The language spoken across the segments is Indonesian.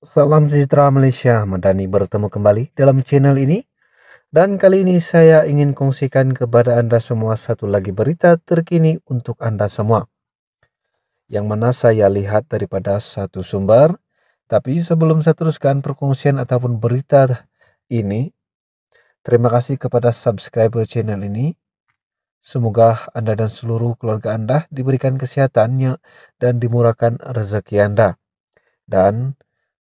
Salam sejahtera Malaysia, Madani bertemu kembali dalam channel ini. Dan kali ini saya ingin kongsikan kepada Anda semua satu lagi berita terkini untuk Anda semua. Yang mana saya lihat daripada satu sumber. Tapi sebelum saya teruskan perkongsian ataupun berita ini, terima kasih kepada subscriber channel ini. Semoga Anda dan seluruh keluarga Anda diberikan kesehatannya dan dimurahkan rezeki Anda. Dan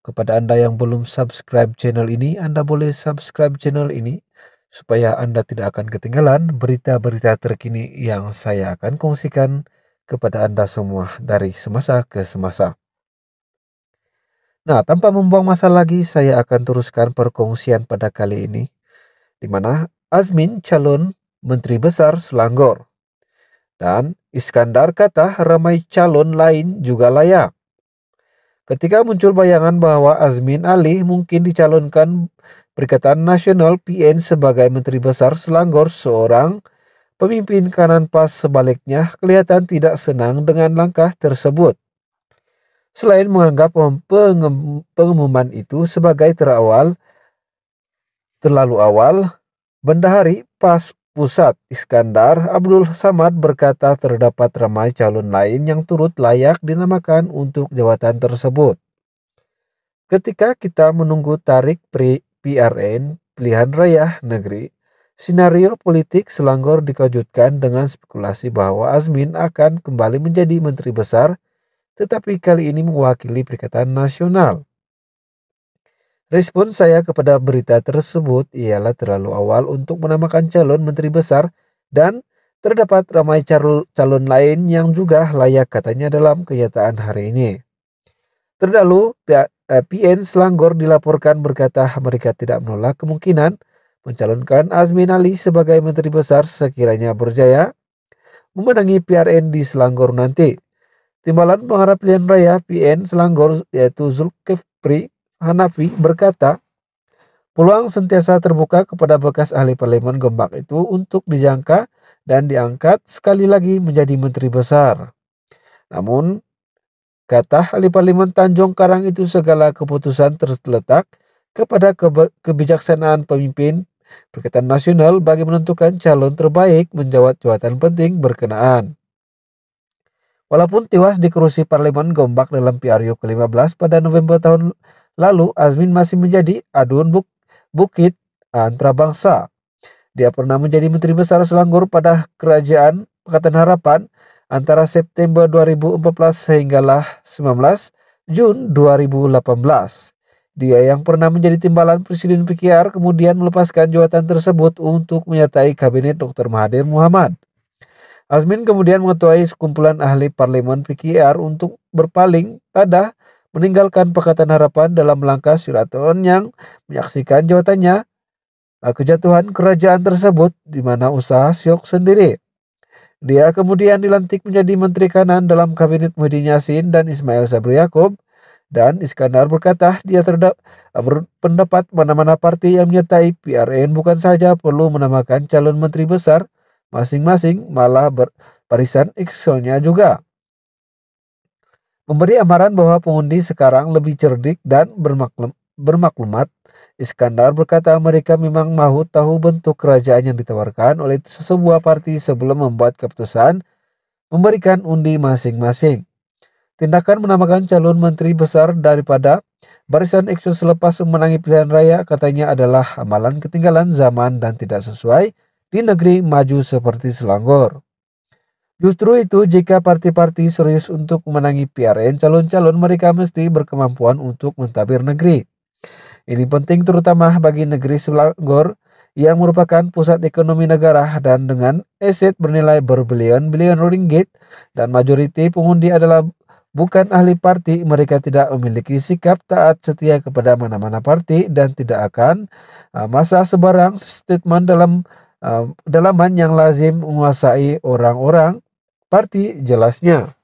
kepada Anda yang belum subscribe channel ini, Anda boleh subscribe channel ini supaya Anda tidak akan ketinggalan berita-berita terkini yang saya akan kongsikan kepada Anda semua dari semasa ke semasa. Nah, tanpa membuang masa lagi, saya akan teruskan perkongsian pada kali ini, di mana Azmin calon Menteri Besar Selangor dan Iskandar kata ramai calon lain juga layak. Ketika muncul bayangan bahwa Azmin Ali mungkin dicalonkan Perikatan Nasional PN sebagai Menteri Besar Selangor seorang pemimpin kanan pas sebaliknya kelihatan tidak senang dengan langkah tersebut. Selain menganggap pengumuman itu sebagai terawal, terlalu awal, Bendahari PAS Pusat Iskandar Abdul Samad berkata terdapat ramai calon lain yang turut layak dinamakan untuk jawatan tersebut. Ketika kita menunggu tarik PRN pilihan raya negeri, Sinario politik Selangor dikejutkan dengan spekulasi bahwa Azmin akan kembali menjadi menteri besar, tetapi kali ini mewakili Perikatan Nasional. Respon saya kepada berita tersebut ialah terlalu awal untuk menamakan calon menteri besar dan terdapat ramai calon lain yang juga layak katanya dalam kenyataan hari ini. Terdahulu, PN eh, Selangor dilaporkan berkata mereka tidak menolak kemungkinan mencalonkan Azmin Ali sebagai menteri besar sekiranya berjaya memenangi PRN di Selangor nanti. Timbalan pengarah pilihan raya PN Selangor yaitu Zulkifli Hanafi berkata, peluang sentiasa terbuka kepada bekas ahli parlemen Gombak itu untuk dijangka dan diangkat sekali lagi menjadi menteri besar. Namun, kata ahli parlemen Tanjung Karang itu segala keputusan terletak kepada kebijaksanaan pemimpin berkaitan Nasional bagi menentukan calon terbaik menjawab jawatan penting berkenaan. Walaupun tewas di kursi parlemen Gombak dalam PRU ke-15 pada November tahun Lalu Azmin masih menjadi aduan buk bukit antara bangsa. Dia pernah menjadi Menteri Besar Selangor pada Kerajaan Pakatan Harapan antara September 2014 sehinggalah 19 Jun 2018. Dia yang pernah menjadi timbalan Presiden PKR kemudian melepaskan jawatan tersebut untuk menyertai kabinet Dr. Mahathir Muhammad. Azmin kemudian mengetuai sekumpulan ahli parlemen PKR untuk berpaling pada meninggalkan Pakatan Harapan dalam langkah Siraton yang menyaksikan jawatannya ah, kejatuhan kerajaan tersebut di mana usaha Syok sendiri. Dia kemudian dilantik menjadi Menteri Kanan dalam Kabinet Muhyiddin Yassin dan Ismail Sabri Yaakob dan Iskandar berkata dia terdapat ah, berpendapat mana-mana partai yang menyertai PRN bukan saja perlu menamakan calon menteri besar masing-masing malah berparisan eksonya juga. Memberi amaran bahwa pengundi sekarang lebih cerdik dan bermaklum, bermaklumat, Iskandar berkata mereka memang mau tahu bentuk kerajaan yang ditawarkan oleh sebuah parti sebelum membuat keputusan memberikan undi masing-masing. Tindakan menamakan calon menteri besar daripada barisan ekso selepas memenangi pilihan raya katanya adalah amalan ketinggalan zaman dan tidak sesuai di negeri maju seperti Selangor. Justru itu, jika parti-parti serius untuk memenangi PRN calon-calon, mereka mesti berkemampuan untuk mentabir negeri. Ini penting terutama bagi negeri Selangor yang merupakan pusat ekonomi negara dan dengan aset bernilai berbilion-bilion ringgit dan majoriti pengundi adalah bukan ahli parti, mereka tidak memiliki sikap taat setia kepada mana-mana parti dan tidak akan uh, masa sebarang statement dalam uh, dalaman yang lazim menguasai orang-orang Parti jelasnya.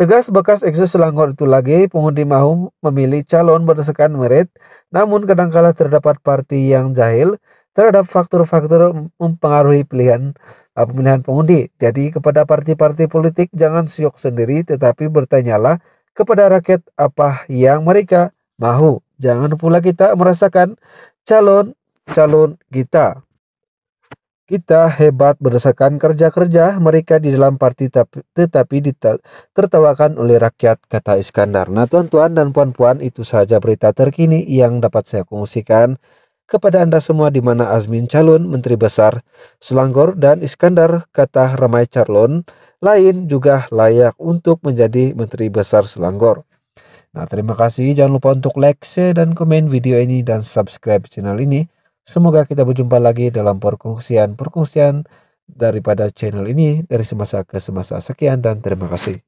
Tegas bekas eksis Selangor itu lagi, pengundi mau memilih calon berdasarkan merit, namun kadangkala terdapat parti yang jahil terhadap faktor-faktor mempengaruhi pilihan eh, pemilihan pengundi. Jadi kepada parti-parti politik jangan siok sendiri, tetapi bertanyalah kepada rakyat apa yang mereka mau. Jangan pula kita merasakan calon-calon kita. Kita hebat berdasarkan kerja-kerja mereka di dalam parti, tetapi ditertawakan oleh rakyat, kata Iskandar. Nah tuan-tuan dan puan-puan itu saja berita terkini yang dapat saya kongsikan kepada Anda semua di mana Azmin Calon, Menteri Besar Selangor dan Iskandar, kata Ramai Calon lain juga layak untuk menjadi Menteri Besar Selangor. Nah terima kasih, jangan lupa untuk like, share, dan komen video ini dan subscribe channel ini. Semoga kita berjumpa lagi dalam perkongsian-perkongsian daripada channel ini dari semasa ke semasa. Sekian dan terima kasih.